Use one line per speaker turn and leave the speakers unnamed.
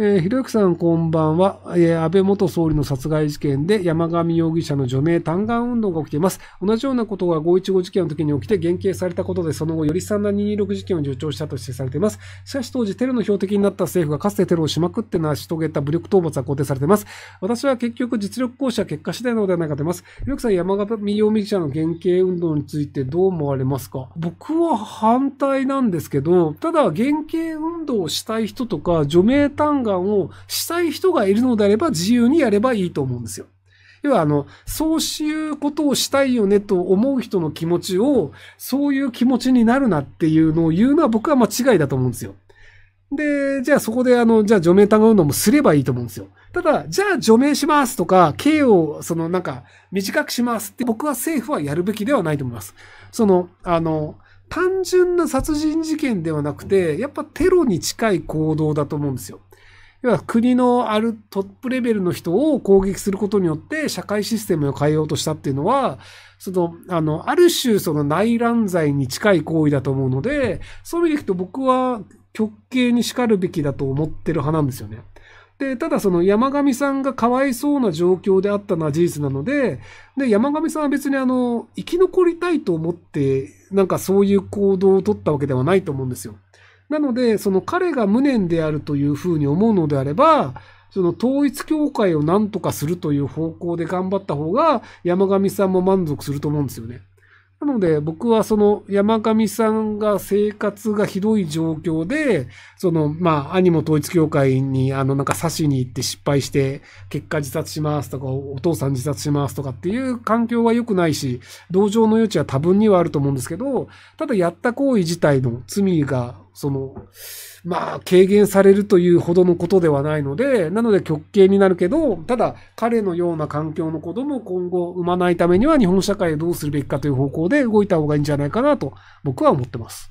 えー、ひろゆきさんこんばんは、えー、安倍元総理の殺害事件で山上容疑者の除名嘆願運動が起きています。同じようなことが515事件の時に起きて減刑されたことで、その後より惨な226事件を助長したと指摘されています。しかし当時テロの標的になった政府がかつてテロをしまくって成し遂げた武力討伐は肯定されています。私は結局実力行使は結果次第なのではないかと思います。ひろゆきさん山上容疑者の減刑運動についてどう思われますか僕は反対なんですけど、ただ減刑運動をしたい人とか除名嘆願ガをしたい人がいるのであれば自由にやればいいと思うんですよ。要はあの、そういうことをしたいよねと思う人の気持ちを、そういう気持ちになるなっていうのを言うのは僕は間違いだと思うんですよ。で、じゃあそこであの、じゃあ除名単語のもすればいいと思うんですよ。ただ、じゃあ除名しますとか、刑をそのなんか短くしますって僕は政府はやるべきではないと思います。その、あの、単純な殺人事件ではなくて、やっぱテロに近い行動だと思うんですよ。要は国のあるトップレベルの人を攻撃することによって社会システムを変えようとしたっていうのは、その、あの、ある種その内乱罪に近い行為だと思うので、そういう意味でいくと僕は極刑に叱るべきだと思ってる派なんですよね。で、ただその山上さんがかわいそうな状況であったのは事実なので、で、山上さんは別にあの、生き残りたいと思って、なんかそういう行動を取ったわけではないと思うんですよ。なので、その彼が無念であるというふうに思うのであれば、その統一教会を何とかするという方向で頑張った方が、山上さんも満足すると思うんですよね。なので、僕はその山上さんが生活がひどい状況で、その、まあ、兄も統一教会に、あの、なんか刺しに行って失敗して、結果自殺しますとか、お父さん自殺しますとかっていう環境は良くないし、同情の余地は多分にはあると思うんですけど、ただやった行為自体の罪がその、まあ、軽減されるというほどのことではないので、なので極刑になるけど、ただ彼のような環境の子供を今後生まないためには日本社会をどうするべきかという方向で動いた方がいいんじゃないかなと僕は思ってます。